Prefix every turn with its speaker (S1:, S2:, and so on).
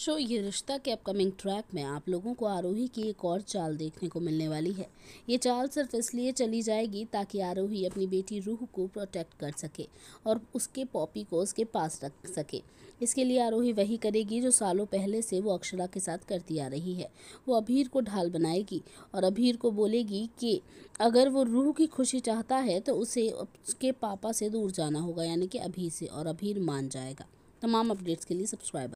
S1: show ये रिश्ता के अपकमिंग ट्रैक में आप लोगों को आरोही की एक और चाल देखने को मिलने वाली है ये चाल सिर्फ इसलिए चली जाएगी ताकि आरोही अपनी बेटी रूह को प्रोटेक्ट कर सके और उसके पॉपी को उसके पास रख सके इसके लिए आरोही वही करेगी जो सालों पहले से वो अक्षरा के साथ करती आ रही है वो अभीर को ढाल बनाएगी और अभीर को बोलेगी कि अगर वो रूह की खुशी चाहता है तो उसे उसके पापा से दूर जाना होगा यानी कि अभी से और अभीर मान जाएगा तमाम अपडेट्स के लिए सब्सक्राइब